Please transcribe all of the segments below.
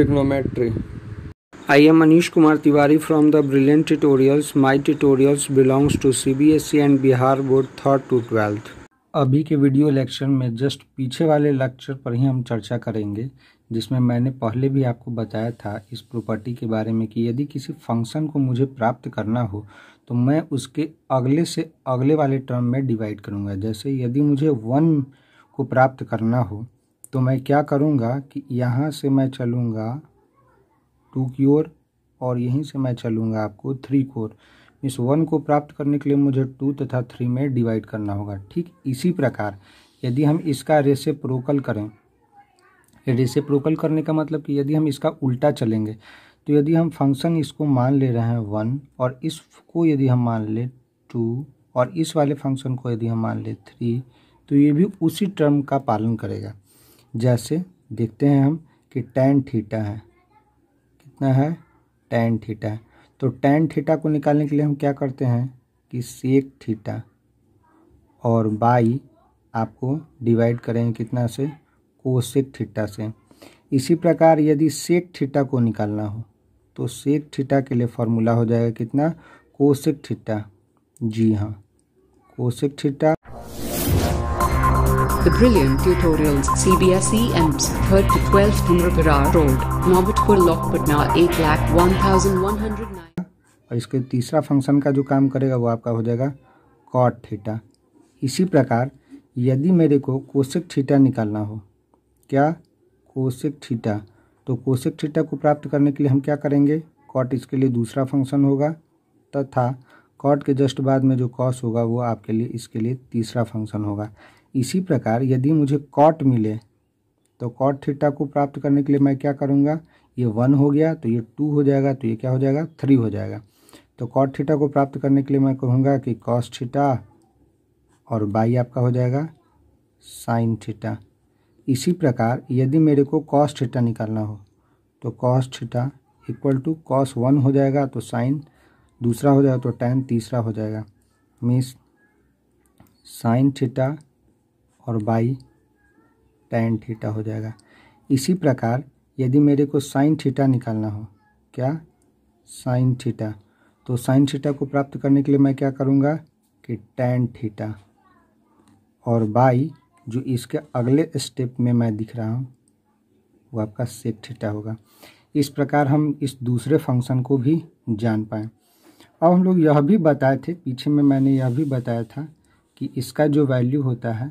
Manish Kumar Tiwari from the Tiwari from my tutorials belongs to C B S CBSE and Bihar board third to twelfth अभी के video lecture में just पीछे वाले lecture पर ही हम चर्चा करेंगे जिसमें मैंने पहले भी आपको बताया था इस प्रॉपर्टी के बारे में कि यदि किसी फंक्शन को मुझे प्राप्त करना हो तो मैं उसके अगले से अगले वाले टर्म में डिवाइड करूंगा जैसे यदि मुझे वन को प्राप्त करना हो तो मैं क्या करूँगा कि यहाँ से मैं चलूँगा टू की ओर और यहीं से मैं चलूँगा आपको थ्री की ओर इस वन को प्राप्त करने के लिए मुझे टू तथा थ्री में डिवाइड करना होगा ठीक इसी प्रकार यदि हम इसका रेसे प्रोकल करें रेसे प्रोकल करने का मतलब कि यदि हम इसका उल्टा चलेंगे तो यदि हम फंक्शन इसको मान ले रहे हैं वन और इसको यदि हम मान लें टू और इस वाले फंक्शन को यदि हम मान लें थ्री तो ये भी उसी टर्म का पालन करेगा जैसे देखते हैं हम कि टेन थीटा है कितना है टेन थीटा है तो टेन थीटा को निकालने के लिए हम क्या करते हैं कि सेक थीटा और बाई आपको डिवाइड करेंगे कितना से कोसेक थीटा से इसी प्रकार यदि सेक थीटा को निकालना हो तो सेक थीटा के लिए फॉर्मूला हो जाएगा कितना कोसेक थीटा जी हाँ cosec theta the brilliant tutorials CBSE EMPS 3rd to 12th Tumrapara Road, Nobatpur Lock Patna 8109 और इसके तीसरा फंक्शन का जो काम करेगा वो आपका हो जाएगा कॉट थीटा इसी प्रकार यदि मेरे को कोशिक थीटा निकालना हो क्या कोशिक थीटा तो कोशिक थीटा को प्राप्त करने के लिए हम क्या करेंगे कॉट इसके लिए दूसरा फंक्शन होगा तथा कॉट के जस्ट बाद में जो कॉस होगा वो आपके लिए इसके लिए तीसरा फंक्शन होगा इसी प्रकार यदि मुझे कॉट मिले तो कॉट थीटा को प्राप्त करने के लिए मैं क्या करूँगा ये वन हो गया तो ये टू हो जाएगा तो ये क्या हो जाएगा थ्री हो जाएगा तो कॉट थीटा को प्राप्त करने के लिए मैं कहूँगा कि कॉस थीटा और बाई आपका हो जाएगा साइन थीटा इसी प्रकार यदि मेरे को कॉस थीटा निकालना हो तो cos theta equal to cos one हो जाएगा तो साइन दूसरा हो जाएगा तो टेन तीसरा हो जाएगा मीन्स साइन थीटा और बाई टेन थीटा हो जाएगा इसी प्रकार यदि मेरे को साइन थीटा निकालना हो क्या साइन थीटा तो साइन थीटा को प्राप्त करने के लिए मैं क्या करूँगा कि टेन थीटा और बाई जो इसके अगले स्टेप में मैं दिख रहा हूँ वो आपका सेक थीटा होगा इस प्रकार हम इस दूसरे फंक्शन को भी जान पाएँ अब हम लोग यह भी बताए थे पीछे में मैंने यह भी बताया था कि इसका जो वैल्यू होता है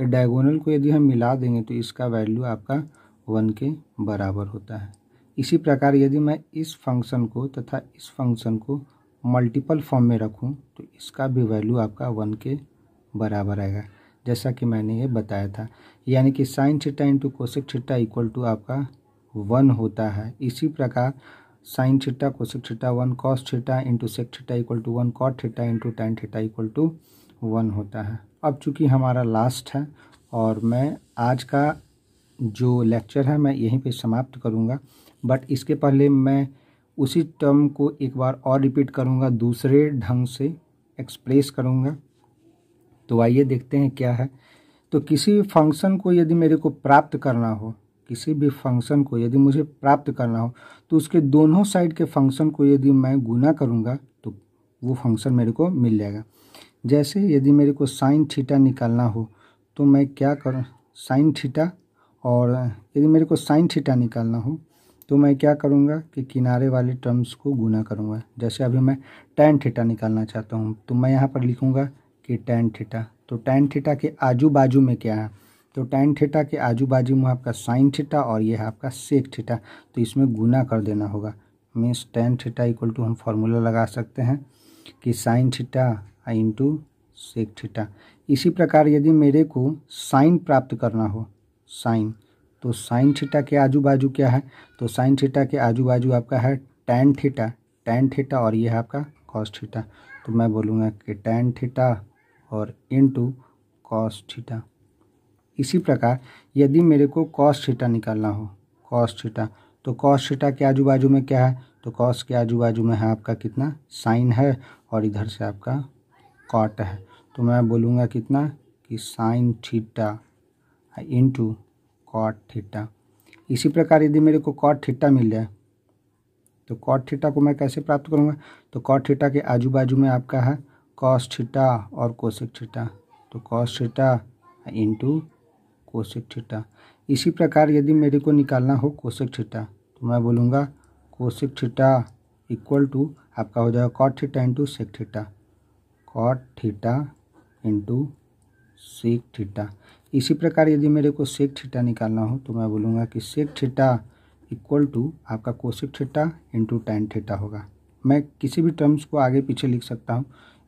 डायगोनल को यदि हम मिला देंगे तो इसका वैल्यू आपका वन के बराबर होता है इसी प्रकार यदि मैं इस फंक्शन को तथा इस फंक्शन को मल्टीपल फॉर्म में रखूं तो इसका भी वैल्यू आपका वन के बराबर आएगा जैसा कि मैंने ये बताया था यानी कि साइन छिट्टा इंटू कोशिक छिट्टा इक्वल टू आपका वन होता है इसी प्रकार sign theta cosec theta one cos theta into sec theta equal to one cot theta into tan theta equal to one होता है अब चूँकि हमारा लास्ट है और मैं आज का जो लेक्चर है मैं यहीं पे समाप्त करूँगा बट इसके पहले मैं उसी टर्म को एक बार और रिपीट करूँगा दूसरे ढंग से एक्सप्रेस करूँगा तो आइए देखते हैं क्या है तो किसी भी फंक्शन को यदि मेरे को प्राप्त करना हो किसी भी फंक्शन को यदि मुझे प्राप्त करना हो तो उसके दोनों साइड के फंक्शन को यदि मैं गुना करूँगा तो वो फंक्शन मेरे को मिल जाएगा जैसे यदि मेरे को साइन थीटा निकालना हो तो मैं क्या कर साइन थीटा और यदि मेरे को साइन थीटा निकालना हो तो मैं क्या करूँगा कि किनारे वाले टर्म्स को गुना करूँगा जैसे अभी मैं टेन थीटा निकालना चाहता हूँ तो मैं यहाँ पर लिखूँगा कि टेन थीटा तो टेन थीटा के आजू बाजू में क्या है तो टेन थीटा के आजू बाजू में आपका साइन थीटा और ये है आपका सेक थीटा तो इसमें गुना कर देना होगा means tan theta equal to हम फॉर्मूला लगा सकते हैं कि sine theta I into sec theta इसी प्रकार यदि मेरे को साइन प्राप्त करना हो साइन तो साइन थीटा के आजू बाजू क्या है तो साइन थीटा के आजू बाजू आपका है टैन थीटा टैन थीटा और ये है आपका कॉस थीटा तो मैं बोलूँगा कि टैन थीटा और टू कॉस थीटा इसी प्रकार यदि मेरे को कॉस थीटा निकालना हो कॉस थीटा तो कॉस थीटा के आजू बाजू में क्या है तो कॉस के आजू बाजू में है आपका कितना साइन है और इधर से आपका कॉट है तो मैं बोलूँगा कितना कि sine theta into cot theta इसी प्रकार यदि मेरे को कॉट थीटा मिल जाए तो कॉट थीटा को मैं कैसे प्राप्त करूँगा तो कॉट थीटा के आजू बाजू में आपका है कॉस थीटा और कोशिक थीटा तो cos theta into cosec theta इसी प्रकार यदि मेरे को निकालना हो कोशिक थीटा तो मैं बोलूँगा कोशिक थीटा इक्वल टू आपका हो जाएगा cot theta into sec theta cot theta into sec theta इसी प्रकार यदि मेरे को सेक थीटा निकालना हो तो मैं बोलूँगा कि सेक थीटा इक्वल टू आपका cosec theta into tan theta होगा मैं किसी भी टर्म्स को आगे पीछे लिख सकता हूँ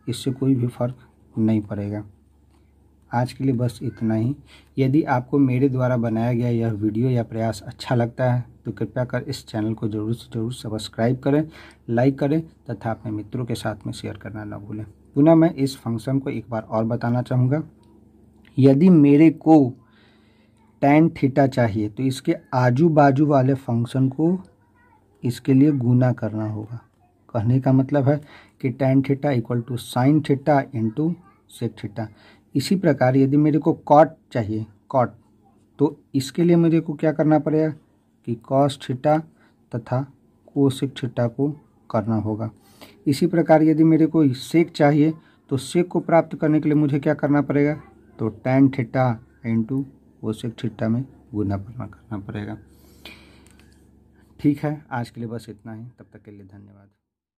इससे कोई भी फ़र्क नहीं पड़ेगा आज के लिए बस इतना ही यदि आपको मेरे द्वारा बनाया गया यह वीडियो या प्रयास अच्छा लगता है तो कृपया कर इस चैनल को ज़रूर से ज़रूर सब्सक्राइब करें लाइक करें तथा अपने मित्रों के साथ में शेयर करना न भूलें पुनः मैं इस फंक्शन को एक बार और बताना चाहूँगा यदि मेरे को टेन थीटा चाहिए तो इसके आजू बाजू वाले फंक्शन को इसके लिए गुना करना होगा कहने का मतलब है कि tan theta equal to sine theta into sec theta इसी प्रकार यदि मेरे को कॉट चाहिए कॉट तो इसके लिए मेरे को क्या करना पड़ेगा कि कॉस थीटा तथा कोसेक थीटा को करना होगा इसी प्रकार यदि मेरे को सेक चाहिए तो सेक को प्राप्त करने के लिए मुझे क्या करना पड़ेगा तो टेन ठिट्टा इंटू वो सेक ठिट्टा में गुना करना करना पड़ेगा ठीक है आज के लिए बस इतना ही तब तक के लिए धन्यवाद